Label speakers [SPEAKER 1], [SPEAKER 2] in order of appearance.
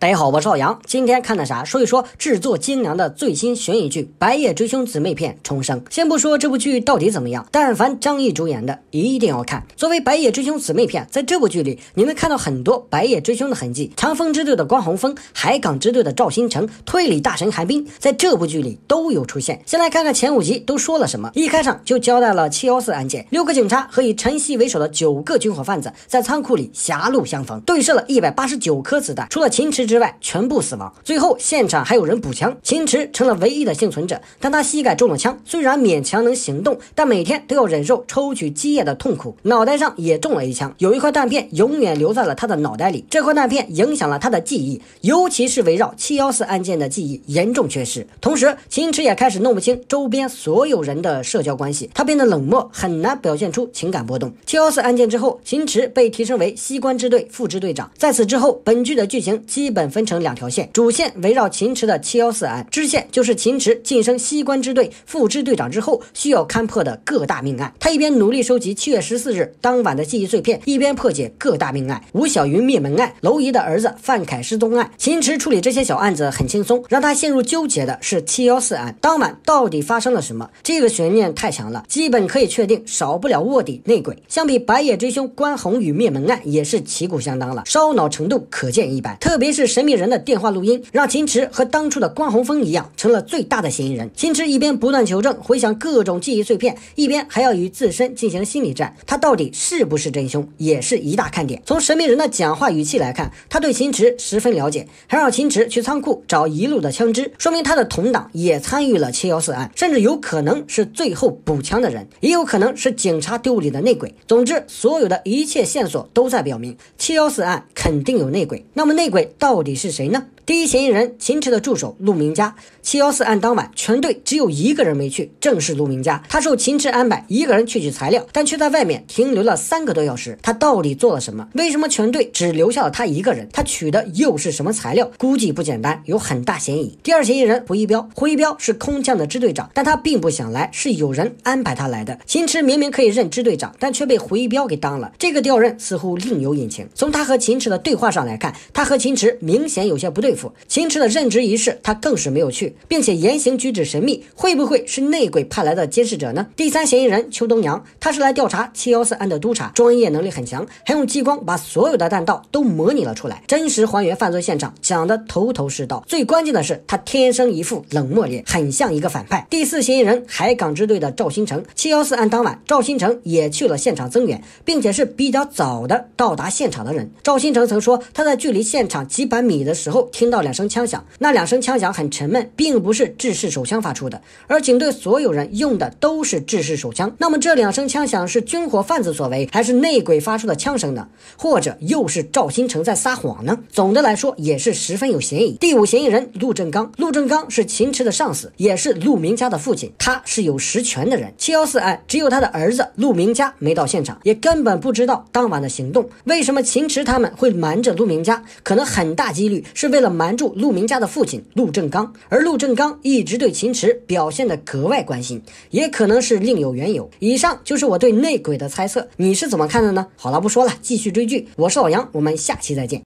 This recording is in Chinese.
[SPEAKER 1] 大家好，我是老阳，今天看的啥？说一说制作精良的最新悬疑剧《白夜追凶姊妹片重生》。先不说这部剧到底怎么样，但凡张译主演的一定要看。作为白夜追凶姊妹片，在这部剧里，你能看到很多白夜追凶的痕迹。长风支队的关宏峰、海港支队的赵新城，推理大神韩冰，在这部剧里都有出现。先来看看前五集都说了什么。一开场就交代了七幺四案件，六个警察和以陈曦为首的九个军火贩子在仓库里狭路相逢，对射了一百八十九颗子弹，除了秦池。之外全部死亡，最后现场还有人补枪，秦池成了唯一的幸存者。但他膝盖中了枪，虽然勉强能行动，但每天都要忍受抽取积液的痛苦。脑袋上也中了一枪，有一块弹片永远留在了他的脑袋里。这块弹片影响了他的记忆，尤其是围绕七幺四案件的记忆严重缺失。同时，秦池也开始弄不清周边所有人的社交关系，他变得冷漠，很难表现出情感波动。七幺四案件之后，秦池被提升为西关支队副支队长。在此之后，本剧的剧情基本。本分成两条线，主线围绕秦池的七幺四案，支线就是秦池晋升西关支队副支队长之后需要勘破的各大命案。他一边努力收集七月十四日当晚的记忆碎片，一边破解各大命案。吴小云灭门案、娄姨的儿子范凯失踪案，秦池处理这些小案子很轻松。让他陷入纠结的是七幺四案，当晚到底发生了什么？这个悬念太强了，基本可以确定少不了卧底内鬼。相比白夜追凶、关宏宇灭门案也是旗鼓相当了，烧脑程度可见一斑，特别是。神秘人的电话录音让秦池和当初的关洪峰一样成了最大的嫌疑人。秦池一边不断求证、回想各种记忆碎片，一边还要与自身进行心理战。他到底是不是真凶，也是一大看点。从神秘人的讲话语气来看，他对秦池十分了解，还让秦池去仓库找一路的枪支，说明他的同党也参与了714案，甚至有可能是最后补枪的人，也有可能是警察队伍里的内鬼。总之，所有的一切线索都在表明，714案肯定有内鬼。那么，内鬼到。到底是谁呢？第一嫌疑人秦池的助手陆明佳，七幺四案当晚全队只有一个人没去，正是陆明佳。他受秦池安排，一个人去取材料，但却在外面停留了三个多小时。他到底做了什么？为什么全队只留下了他一个人？他取的又是什么材料？估计不简单，有很大嫌疑。第二嫌疑人胡一彪，胡一彪是空降的支队长，但他并不想来，是有人安排他来的。秦池明明可以任支队长，但却被胡一彪给当了。这个调任似乎另有隐情。从他和秦池的对话上来看，他和秦池明显有些不对。秦池的任职仪式，他更是没有去，并且言行举止神秘，会不会是内鬼派来的监视者呢？第三嫌疑人邱东阳，他是来调查714案的督察，专业能力很强，还用激光把所有的弹道都模拟了出来，真实还原犯罪现场，讲的头头是道。最关键的是，他天生一副冷漠脸，很像一个反派。第四嫌疑人海港支队的赵新成，714案当晚，赵新成也去了现场增援，并且是比较早的到达现场的人。赵新成曾说，他在距离现场几百米的时候听。听到两声枪响，那两声枪响很沉闷，并不是制式手枪发出的，而警队所有人用的都是制式手枪。那么这两声枪响是军火贩子所为，还是内鬼发出的枪声呢？或者又是赵新成在撒谎呢？总的来说也是十分有嫌疑。第五嫌疑人陆正刚，陆正刚是秦池的上司，也是陆明家的父亲，他是有实权的人。七幺四案只有他的儿子陆明家没到现场，也根本不知道当晚的行动。为什么秦池他们会瞒着陆明家？可能很大几率是为了。瞒住陆明家的父亲陆正刚，而陆正刚一直对秦池表现得格外关心，也可能是另有缘由。以上就是我对内鬼的猜测，你是怎么看的呢？好了，不说了，继续追剧。我是老杨，我们下期再见。